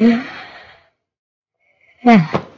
Yeah. Dạ. Dạ.